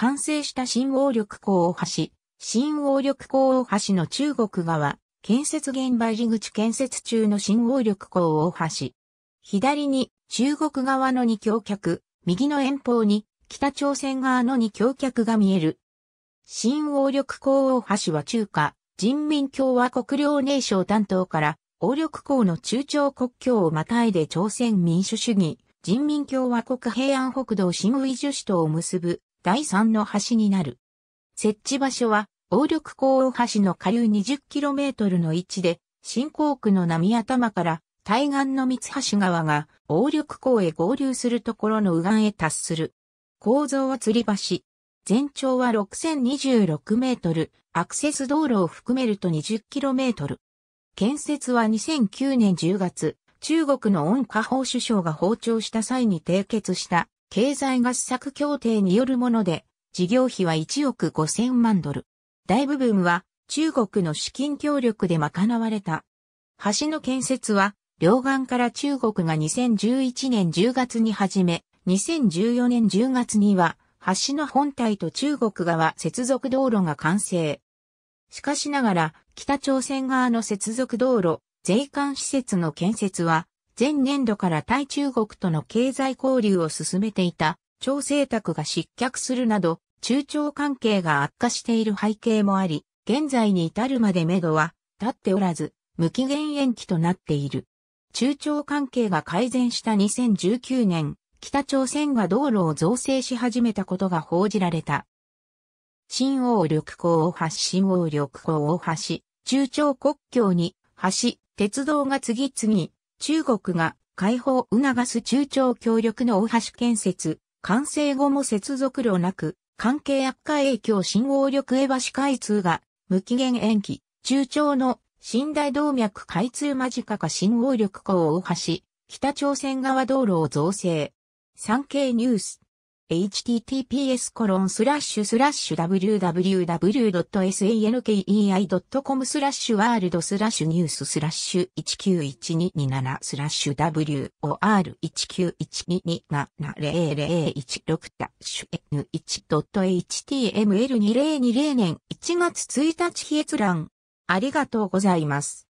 完成した新王緑港大橋、新王緑港大橋の中国側、建設現場入り口建設中の新王緑港大橋。左に中国側の2橋脚、右の遠方に北朝鮮側の2橋脚が見える。新王緑港大橋は中華人民共和国領内省担当から王緑港の中朝国境をまたいで朝鮮民主主義人民共和国平安北道新宇伊ジ市首を結ぶ第三の橋になる。設置場所は、王緑港大橋の下流 20km の位置で、新港区の波頭から対岸の三橋川が王緑港へ合流するところの右岸へ達する。構造は吊り橋。全長は6026メートル、アクセス道路を含めると20キロメートル。建設は2009年10月、中国の温家宝首相が訪朝した際に締結した経済合作協定によるもので、事業費は1億5000万ドル。大部分は中国の資金協力で賄われた。橋の建設は、両岸から中国が2011年10月に始め、2014年10月には、橋の本体と中国側接続道路が完成。しかしながら、北朝鮮側の接続道路、税関施設の建設は、前年度から対中国との経済交流を進めていた、朝政策が失脚するなど、中朝関係が悪化している背景もあり、現在に至るまで目処は立っておらず、無期限延期となっている。中朝関係が改善した2019年、北朝鮮が道路を造成し始めたことが報じられた。新王緑港を発新王緑港発し、中朝国境に橋、鉄道が次々中国が解放を促す中朝協力の大橋建設、完成後も接続路なく、関係悪化影響信号力エバシ開通が無期限延期、中朝の新大動脈開通間近か信号力港大橋、北朝鮮側道路を造成。産経ニュース。https コロンスラッシュスラッシュ www.sankei.com スラッシュワールドスラッシュニューススラッシュ191227スラッシュ w o r 1 9 1 2 2 7 0 0 1 6ッシュ N1.html2020 年1月1日日閲覧。ありがとうございます。